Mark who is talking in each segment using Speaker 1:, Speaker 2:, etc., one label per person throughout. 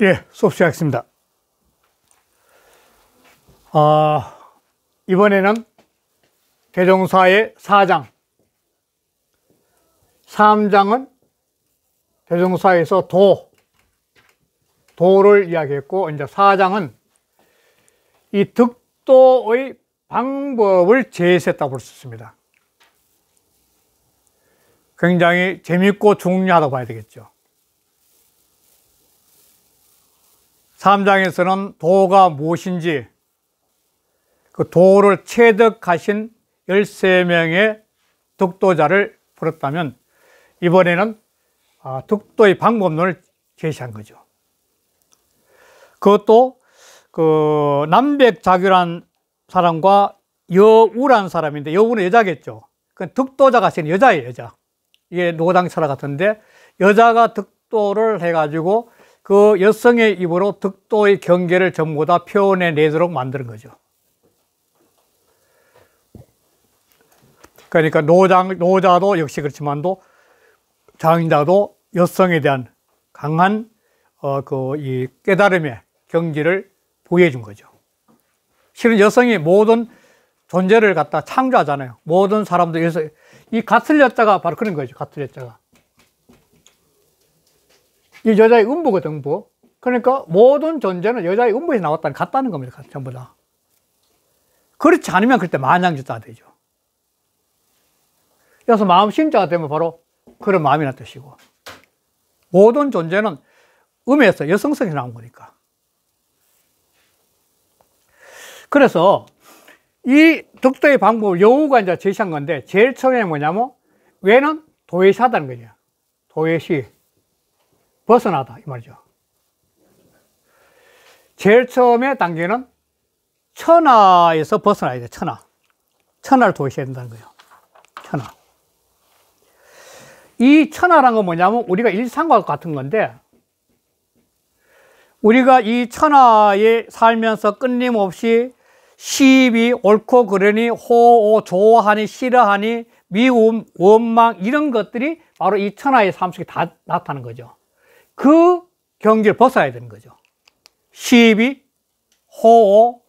Speaker 1: 예, 수업 시작했습니다. 아, 이번에는 대종사의 4장, 3장은 대종사에서 도, 도를 이야기했고 이제 4장은 이 득도의 방법을 제시했다고 볼 수 있습니다. 굉장히 재밌고 중요하다고 봐야 되겠죠. 3장에서는 도가 무엇인지 그 도를 체득하신 13명의 득도자를 풀었다면 이번에는 아, 득도의 방법론을 제시한 거죠. 그것도 그 남백자규란 사람과 여우란 사람인데 여우는 여자겠죠. 그 득도자가 쓴 여자예요, 여자. 이게 노당 철학 같은데 여자가 득도를 해가지고 그 여성의 입으로 득도의 경계를 전부 다 표현해 내도록 만드는 거죠. 그러니까 노장, 노자도 역시 그렇지만도 장자도 여성에 대한 강한 어, 그이 깨달음의 경지를 보여준 거죠. 실은 여성이 모든 존재를 갖다 창조하잖아요. 모든 사람들 여성, 이 가틀렸자가 바로 그런 거죠. 가틀렸자가. 이 여자의 음부거든, 음부. 그러니까 모든 존재는 여자의 음부에서 나왔다는, 같다는 겁니다, 전부 다. 그렇지 않으면 그때 만양주자 되죠. 그래서 마음 신자가 되면 바로 그런 마음이란 뜻이고. 모든 존재는 음에서 여성성이 나온 거니까. 그래서 이 덕도의 방법을 여우가 이제 제시한 건데 제일 처음에 뭐냐면 왜는 도회시하다는 거냐. 도회시. 벗어나다 이 말이죠. 제일 처음에 단계는 천하에서 벗어나야 돼. 천하. 천하를 도시해야 된다는 거예요. 천하. 이 천하란 건 뭐냐면 우리가 일상과 같은 건데 우리가 이 천하에 살면서 끊임없이 시비, 옳고 그러니, 호오, 좋아하니, 싫어하니, 미움, 원망 이런 것들이 바로 이 천하의 삶 속에 다 나타나는 거죠. 그 경계를 벗어야 되는 거죠. 시비, 호호,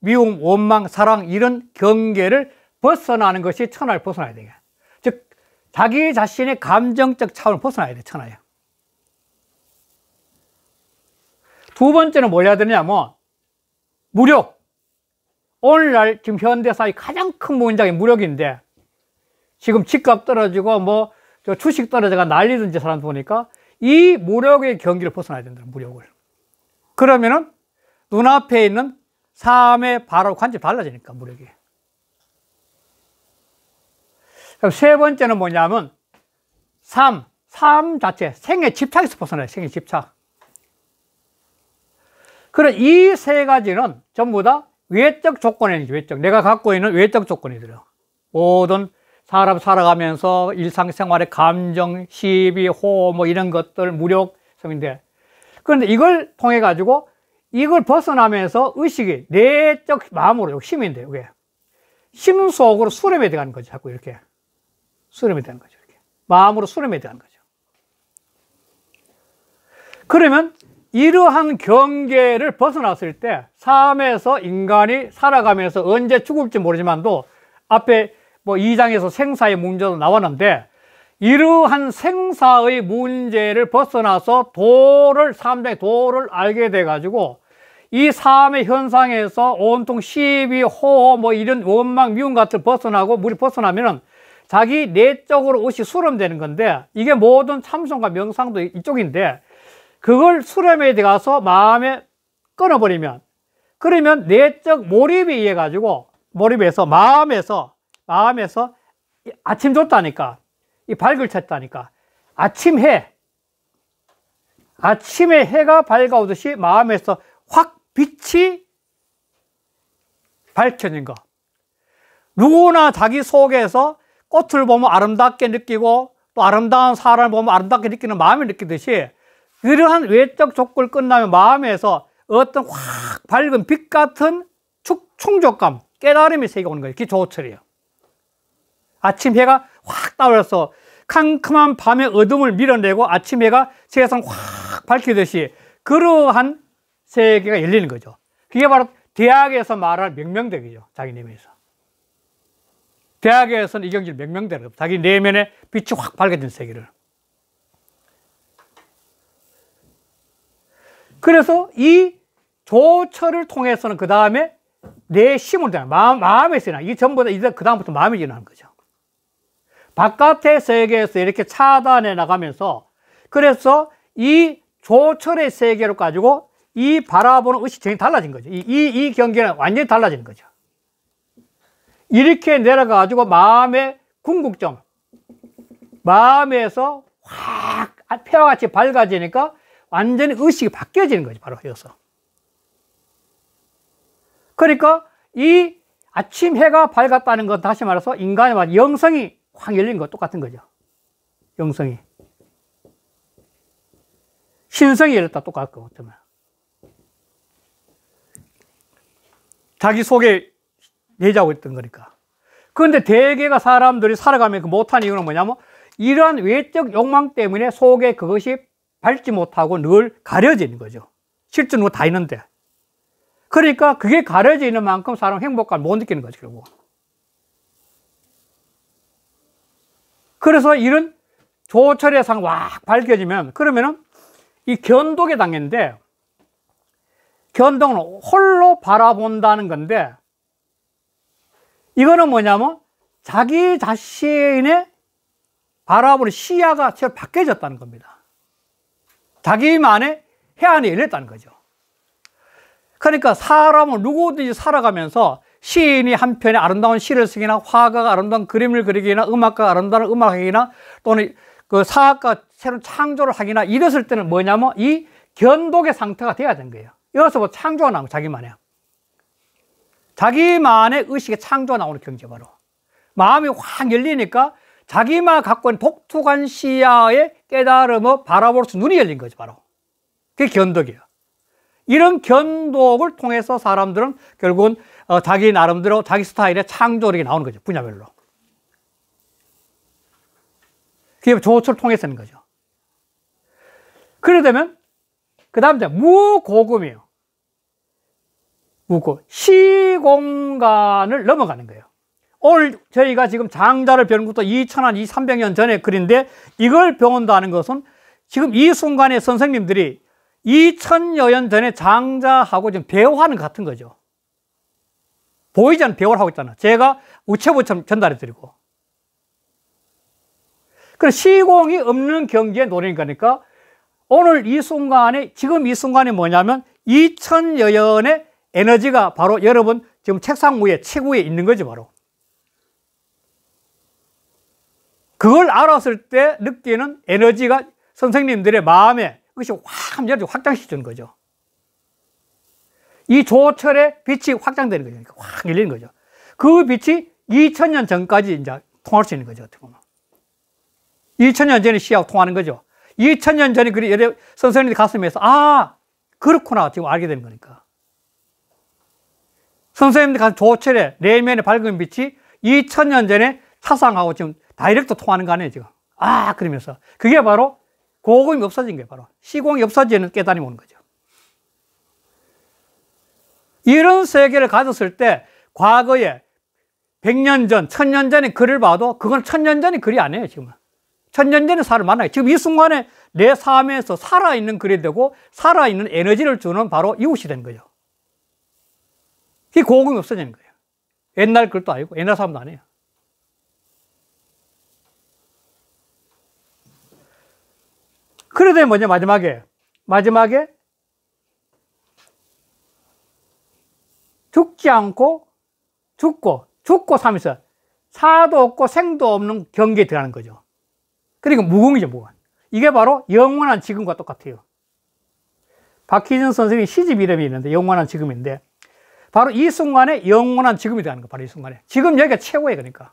Speaker 1: 미움, 원망, 사랑 이런 경계를 벗어나는 것이 천하를 벗어나야 되게. 즉 자기 자신의 감정적 차원을 벗어나야 돼 천하야. 두 번째는 뭘 해야 되냐면 뭐, 무력. 오늘날 지금 현대사의 가장 큰 문장이 무력인데 지금 집값 떨어지고 뭐 주식 떨어져가 난리든지 사람 보니까 이 무력의 경기를 벗어나야 된다. 무력을. 그러면은 눈앞에 있는 삶의 바로 관점이 달라지니까 무력이. 그럼 세 번째는 뭐냐면 삶, 삶 자체, 생의 집착에서 벗어나요. 생의 집착. 그럼 이 세 가지는 전부 다 외적 조건이죠. 외적. 내가 갖고 있는 외적 조건이들요. 모든 사람 살아가면서 일상생활의 감정, 시비, 호흡 뭐 이런 것들 무력성인데 그런데 이걸 통해 가지고 이걸 벗어나면서 의식이 내적 마음으로 힘인데 이게 심 속으로 수렴이 돼가는 거죠 자꾸 이렇게 수렴이 되는 거죠 이렇게 마음으로 수렴이 되는 거죠 그러면 이러한 경계를 벗어났을 때 삶에서 인간이 살아가면서 언제 죽을지 모르지만도 앞에 뭐 2장에서 생사의 문제도 나왔는데 이러한 생사의 문제를 벗어나서 도를 3장 도를 알게 돼 가지고 이 삶의 현상에서 온통 시비, 호호 뭐 이런 원망, 미움 같은 벗어나고 물이 벗어나면은 자기 내적으로 옷이 수렴되는 건데 이게 모든 참선과 명상도 이쪽인데 그걸 수렴에 들어가서 마음에 끊어버리면 그러면 내적 몰입이이해 가지고 몰입해서 마음에서 마음에서 아침 좋다니까이 밝을 쳤다니까. 아침 해. 아침에 해가 밝아오듯이 마음에서 확 빛이 밝혀진 것. 누구나 자기 속에서 꽃을 보면 아름답게 느끼고 또 아름다운 사람을 보면 아름답게 느끼는 마음이 느끼듯이 그러한 외적 조건을 끝나면 마음에서 어떤 확 밝은 빛 같은 충족감, 깨달음이 새겨오는 거예요. 그게 조철이에요. 아침 해가 확떠올라서 캄캄한 밤의 어둠을 밀어내고 아침 해가 세상 확 밝히듯이 그러한 세계가 열리는 거죠. 그게 바로 대학에서 말할 명명대기죠. 자기 내면에서. 대학에서는 이경질 명명대로 자기 내면에 빛이 확 밝아진 세계를. 그래서 이 조처를 통해서는 그 다음에 내 심으로 는 마음, 마음에 쓰나. 이게 전부 다, 이제 그 다음부터 마음이 일어나는 거죠. 바깥의 세계에서 이렇게 차단해 나가면서 그래서 이 조철의 세계로 가지고 이 바라보는 의식 이 전이 달라진 거죠. 이, 이, 이 경계는 완전히 달라진 거죠. 이렇게 내려가지고 마음의 궁극점, 마음에서 확 폐와 같이 밝아지니까 완전히 의식이 바뀌어지는 거죠. 바로 여기서. 그러니까 이 아침 해가 밝았다는 건 다시 말해서 인간의 영성이 확 열린 거 똑같은 거죠. 영성이. 신성이 열렸다 똑같고, 어쩌면. 자기 속에 내자고 했던 거니까. 그런데 대개가 사람들이 살아가면 그 못한 이유는 뭐냐면 이러한 외적 욕망 때문에 속에 그것이 밟지 못하고 늘 가려지는 거죠. 실제 누다 있는데. 그러니까 그게 가려져 있는 만큼 사람 행복감을 못 느끼는 거죠, 결국. 그래서 이런 조철의 상확 밝혀지면 그러면은 이 견독에 당했는데 견동은 홀로 바라본다는 건데 이거는 뭐냐면 자기 자신의 바라보는 시야가 제일 바뀌어졌다는 겁니다. 자기만의 해안이 열렸다는 거죠. 그러니까 사람은 누구든지 살아가면서 시인이 한편의 아름다운 시를 쓰기나 화가가 아름다운 그림을 그리기나 음악가가 아름다운 음악하기나 또는 그사학가 새로운 창조를 하기나 이랬을 때는 뭐냐면 이 견독의 상태가 돼야 되는 거예요. 여기서 뭐 창조가 나오고 자기만의 자기만의 의식의 창조가 나오는 경제 바로 마음이 확 열리니까 자기만 갖고 있는 독특한 시야의 깨달음을 바라볼수 눈이 열린 거죠 바로 그게 견독이에요. 이런 견독을 통해서 사람들은 결국은 어, 자기 나름대로 자기 스타일의 창조력이 나오는 거죠. 분야별로. 그게 조초를 통해서 는 거죠. 그러려면그 다음 에 무고금이에요. 무고 시공간을 넘어가는 거예요. 오늘 저희가 지금 장자를 배운 것도 2000한 2300년 전에 글인데 이걸 배운다는 것은 지금 이 순간에 선생님들이 2000여 년 전에 장자하고 지금 대화하는 같은 거죠. 보이지 않는 대화를 하고 있잖아. 제가 우체부처럼 전달해드리고. 그래 시공이 없는 경기에 노리니까 오늘 이 순간에 지금 이 순간이 뭐냐면 2천여 연의 에너지가 바로 여러분 지금 책상 위에 체구에 있는 거지 바로. 그걸 알았을 때 느끼는 에너지가 선생님들의 마음에 그것이 확 확장시키는 거죠. 이 조철의 빛이 확장되는 거죠. 그러니까 확 열리는 거죠. 그 빛이 2000년 전까지 이제 통할 수 있는 거죠. 어떻게 보면. 2000년 전에 시하고 통하는 거죠. 2000년 전에 그 선생님들 가슴에서 아 그렇구나 지금 알게 되는 거니까. 선생님들 가슴 조철의 내면의 밝은 빛이 2000년 전에 사상하고 지금 다이렉트 통하는 거 아니에요 지금. 아 그러면서 그게 바로 고금이 없어진 게 바로. 시공이 없어지는 깨달음이 오는 거죠. 이런 세계를 가졌을 때 과거에 100년 전, 1000년 전의 글을 봐도 그건 1000년 전의 글이 아니에요, 지금은. 1000년 전에살을 만나요. 지금 이 순간에 내 삶에서 살아있는 글이 되고 살아있는 에너지를 주는 바로 이웃이 된 거죠. 이 고금이 없어지는 거예요. 옛날 글도 아니고 옛날 사람도 아니에요. 그러다 뭐냐, 마지막에. 마지막에 죽지 않고 죽고 죽고 사면서 사도 없고 생도 없는 경계에 들어가는 거죠. 그러니 무공이죠, 무공. 이게 바로 영원한 지금과 똑같아요. 박희준 선생님 시집 이름이 있는데 영원한 지금인데 바로 이 순간에 영원한 지금이 되는 거 바로 이 순간에 지금 여기가 최고예 그러니까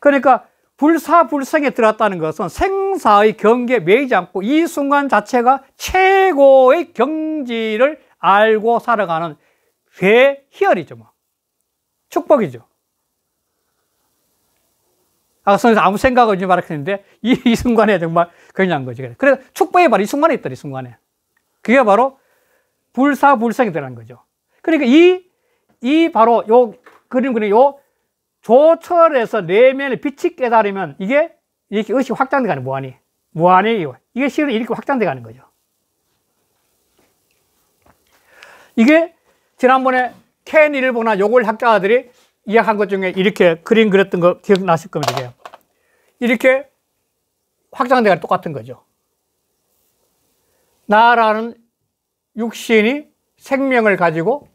Speaker 1: 그러니까 불사불생에 들어갔다는 것은 생사의 경계에 매이지 않고 이 순간 자체가 최고의 경지를 알고 살아가는 회 희열이죠. 뭐. 축복이죠. 아까 선에서 아무 생각 없이 말했는데 이, 이 순간에 정말 그냥 거지. 그래. 서 축복이 바로 이 순간에 있더라, 순간에. 그게 바로 불사불성이 되는 거죠. 그러니까 이, 이 바로 요 그림 그린 요 조철에서 내면의 빛이 깨달으면 이게 이렇게 의식 확장돼 가는 무한히. 무한히 이게 실은 이렇게 확장돼 가는 거죠. 이게 지난번에 캔 일보나 요걸 학자들이 이야기한 것 중에 이렇게 그림 그렸던 거 기억나실 겁니다. 이렇게 확장대가 똑같은 거죠. 나라는 육신이 생명을 가지고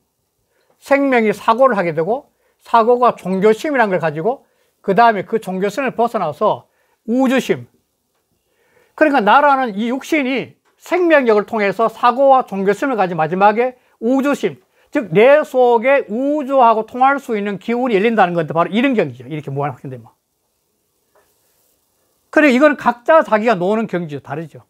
Speaker 1: 생명이 사고를 하게 되고 사고가 종교심이라는 걸 가지고 그 다음에 그 종교심을 벗어나서 우주심 그러니까 나라는 이 육신이 생명력을 통해서 사고와 종교심을 가진 마지막에 우주심 즉뇌 속에 우주하고 통할 수 있는 기운이 열린다는 건데 바로 이런 경기죠. 이렇게 무한 확장되면. 그리고 이거 각자 자기가 노는 경지죠. 다르죠.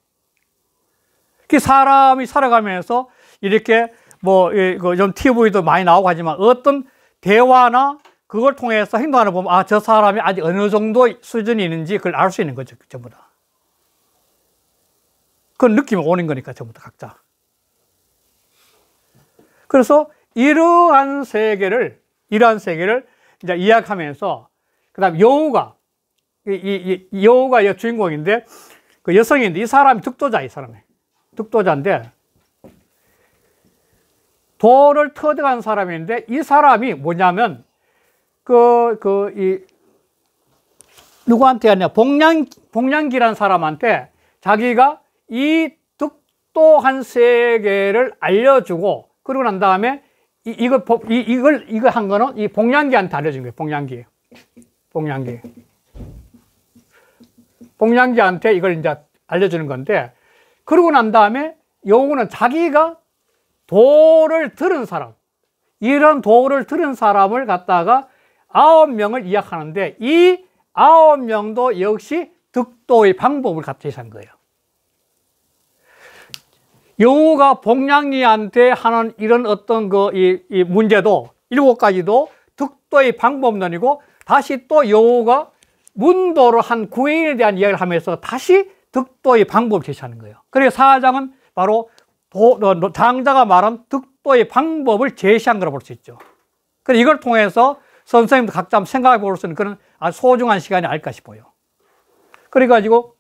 Speaker 1: 그 사람이 살아가면서 이렇게 뭐좀 그 TV도 많이 나오고 하지만 어떤 대화나 그걸 통해서 행동하는 보면 아저 사람이 아직 어느 정도 수준이 있는지 그걸 알 수 있는 거죠. 전부 다. 그건 느낌이 오는 거니까 전부 다 각자. 그래서 이러한 세계를 이러한 세계를 이제 이야기하면서 그다음 여우가 이, 이, 이 여우가 여 주인공인데 그 여성인데 이 사람이 득도자 이 사람이 득도자인데 돌을 터득한 사람인데 이 사람이 뭐냐면 그 그 이 누구한테 하냐 봉양 봉양기란 사람한테 자기가 이 득도한 세계를 알려주고 그러고난 다음에 이, 이거, 이, 이걸, 이거 한 거는 이봉양기한테 알려준 거예요. 복량기에. 복량기. 복량기한테 이걸 이제 알려주는 건데, 그러고 난 다음에 요거는 자기가 도를 들은 사람, 이런 도를 들은 사람을 갖다가 아홉 명을 이야기하는데, 이 아홉 명도 역시 득도의 방법을 같이 산 거예요. 여우가 복량이한테 하는 이런 어떤 그이이 문제도 일곱 가지도 득도의 방법론이고 다시 또여우가 문도를 한 구인에 대한 이야기를 하면서 다시 득도의 방법을 제시하는 거예요. 그래서 사장은 바로 도, 장자가 어, 말한 득도의 방법을 제시한 거라고 볼 수 있죠. 그래서 이걸 통해서 선생님도 각자 생각해 볼 수 있는 그런 아주 소중한 시간이 아닐까 싶어요. 그래가지고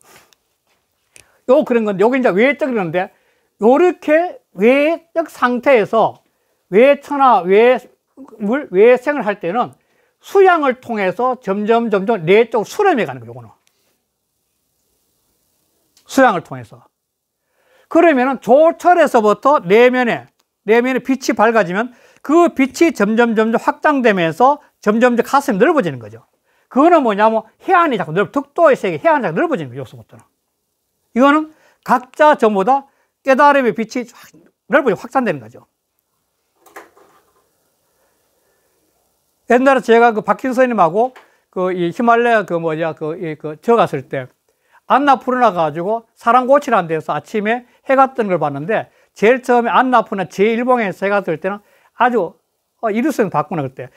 Speaker 1: 요 그런 건 여기 이제 외적이는데 이렇게 외적 상태에서 외천하, 외물, 외생을 할 때는 수양을 통해서 점점 점점 내쪽 수렴해 가는 거예요, 요거는. 수양을 통해서. 그러면은 조철에서부터 내면에 내면에 빛이 밝아지면 그 빛이 점점 점점 확장되면서 점점 가슴이 넓어지는 거죠. 그거는 뭐냐면 해안이 자꾸 넓, 득도의 세계 해안이 자꾸 넓어지는 거죠. 요소부터는. 이거는 각자 전부 다 깨달음의 빛이 넓어져 확산되는 거죠. 옛날에 제가 그 박힌 선생님하고 그 이 히말라야 그 뭐냐 그이그 저 그 갔을 때 안나푸르나 가지고 사랑고치는 데서 아침에 해가 뜨는 걸 봤는데 제일 처음에 안나푸르나 제1봉에서 해가 뜰 때는 아주 어, 이루성 봤구나 그때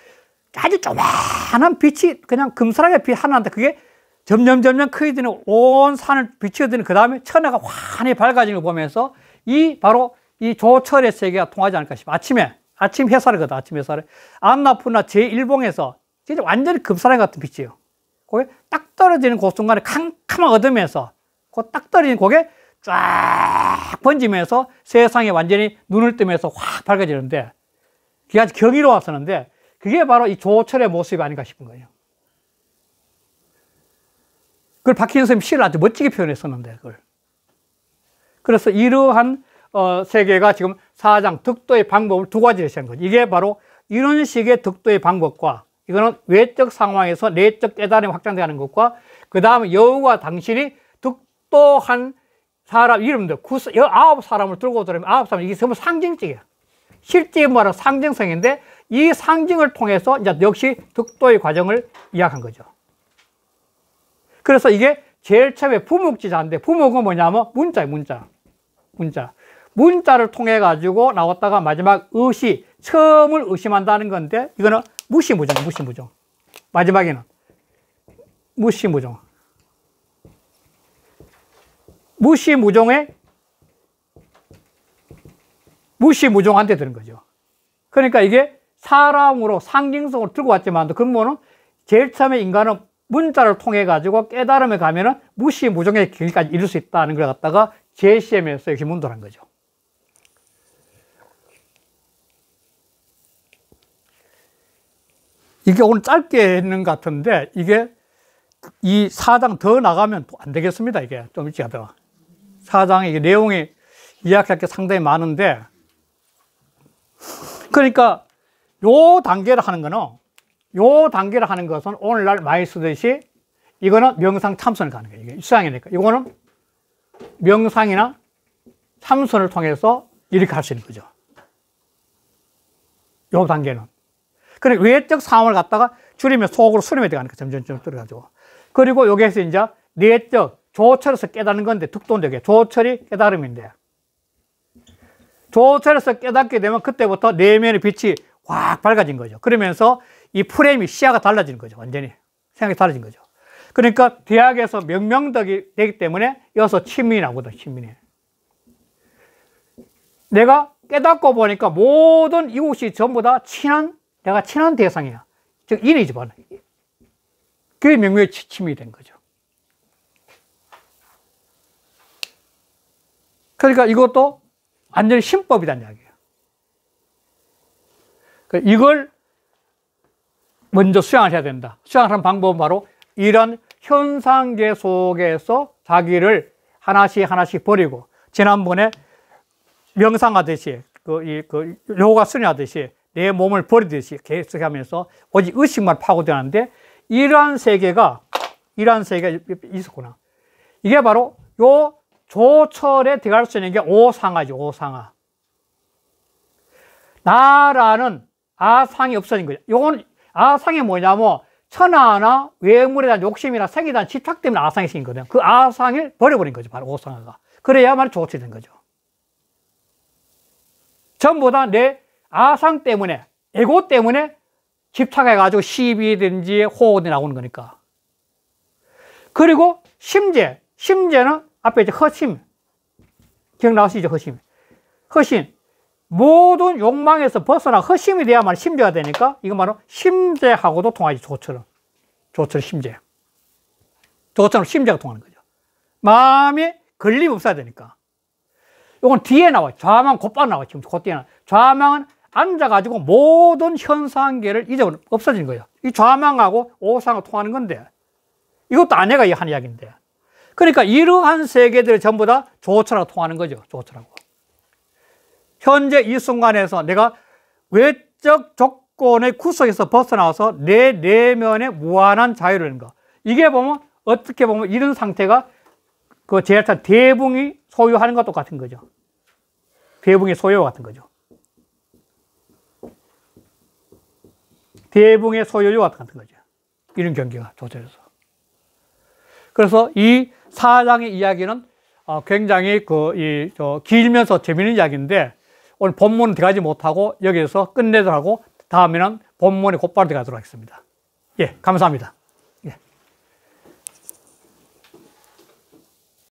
Speaker 1: 아주 조만한 빛이 그냥 금사랑의 빛 하나인데 그게 점점 점점 크게되는 온 산을 비추어드는 그 다음에 천하가 환히 밝아지는 걸 보면서 이 바로 이 조철의 세계가 통하지 않을까 싶어. 요 아침에 아침 회사를 거든 아침 회사를 안나푸나 제1봉에서 진짜 완전히 급사랑 같은 빛이에요. 그게 딱 떨어지는 그 순간에 캄캄한 어둠에서 그 딱떨어진는 그게 쫙 번지면서 세상에 완전히 눈을 뜨면서 확 밝아지는데 그게 아주 경이로웠었는데 그게 바로 이 조철의 모습이 아닌가 싶은 거예요. 그걸 박희준 선생님 시를 아주 멋지게 표현했었는데, 그걸. 그래서 이러한 어, 세계가 지금 사장 득도의 방법을 두 가지를 시한 거죠. 이게 바로 이런 식의 득도의 방법과 이거는 외적 상황에서 내적 깨달음이 확장되는 것과 그 다음에 여우와 당신이 득도한 사람 이름들 구스, 아홉 사람을 들고 들으면 아홉 사람 이게 전부 상징적이야. 실제 말은 상징성인데 이 상징을 통해서 이제 역시 득도의 과정을 이야기한 거죠. 그래서 이게 제일 처음에 부목지자인데 부목은 뭐냐면 문자 문자 문자 문자를 통해 가지고 나왔다가 마지막 의시 처음을 의심한다는 건데 이거는 무시무정 무시무정 마지막에는 무시무정 무시무정에 무시무정한테 드는 거죠 그러니까 이게 사람으로 상징성으로 들고 왔지만 근본은 제일 처음에 인간은 문자를 통해 가지고 깨달음에 가면은 무시무정의 길까지 이룰 수 있다는 걸 갖다가 제시하면서 이렇게 문도한 거죠. 이게 오늘 짧게 있는것 같은데 이게 이 4장 더 나가면 안 되겠습니다. 이게 좀 일찍 하다가 4장의 내용이 이야기할 게 상당히 많은데 그러니까 요 단계를 하는 거는 요 단계를 하는 것은 오늘날 많이 쓰듯이 이거는 명상 참선을 가는 거예요. 수양이니까. 이거는 명상이나 참선을 통해서 이렇게 할 수 있는 거죠. 요 단계는. 그러니 외적 상황을 갖다가 줄이면 속으로 수렴에 들어가는 거 점점점 들어가지 그리고 여기에서 이제 내적 조철에서 깨닫는 건데 득도인데 조철이 깨달음인데 조철에서 깨닫게 되면 그때부터 내면의 빛이 확 밝아진 거죠. 그러면서 이 프레임이 시야가 달라지는 거죠. 완전히. 생각이 달라진 거죠. 그러니까 대학에서 명명덕이 되기 때문에 여기서 친민이 나오거든, 친민이. 내가 깨닫고 보니까 모든 이곳이 전부 다 친한, 내가 친한 대상이야. 즉, 인이지, 봐. 그게 명명의 취침이 된 거죠. 그러니까 이것도 완전히 신법이란 이야기예요. 그러니까 이걸 먼저 수양하셔야 된다. 수양하는 방법은 바로 이런 현상계 속에서 자기를 하나씩 하나씩 버리고 지난번에 명상하듯이 그 이그 그 요가 그 수련하듯이 내 몸을 버리듯이 계속하면서 오직 의식만 파고드는데 이러한 세계가 이러한 세계가 있었구나. 이게 바로 요 조철에 들어갈 수 있는 게오상아죠오상아 나라는 아상이 없어진 거죠. 요건 아상이 뭐냐면 천하나 외물에 대한 욕심이나 생에 대한 집착 때문에 아상이 생기거든. 그 아상을 버려버린 거죠. 바로 오상화가. 그래야만 조치된 거죠. 전부 다 내 아상 때문에, 에고 때문에 집착해가지고 시비든지 호흡이 나오는 거니까. 그리고 심재. 심재는 앞에 이제 허심. 기억나시죠? 허심. 허심. 모든 욕망에서 벗어나 허심이 돼야만 심재가 되니까 이거 말로 심재하고도 통하지 조처럼 조처럼 심재 조처럼 심재가 통하는 거죠 마음이 걸림 없어야 되니까 이건 뒤에 나와 좌망 곧바로 나와 지금 곧 뒤에 나와 좌망은 앉아가지고 모든 현상계를 잊어버려 없어진 거예요 이 좌망하고 오상을 통하는 건데 이것도 아내가 한 이야기인데 그러니까 이러한 세계들이 전부 다 조처라고 통하는 거죠 조처라고 현재 이 순간에서 내가 외적 조건의 구속에서 벗어나서 내 내면의 무한한 자유를 가 이게 보면 어떻게 보면 이런 상태가 그제일 대붕이 소유하는 것 똑같은 거죠. 대붕의 소유와 같은 거죠. 대붕의 소유와 같은 거죠. 이런 경기가 조절해서. 그래서 이 사장의 이야기는 어, 굉장히 그, 이, 저, 길면서 재미있는 이야기인데, 오늘 본문 들어가지 못하고 여기에서 끝내도록 하고 다음에는 본문에 곧바로 들어가도록 하겠습니다. 예, 감사합니다.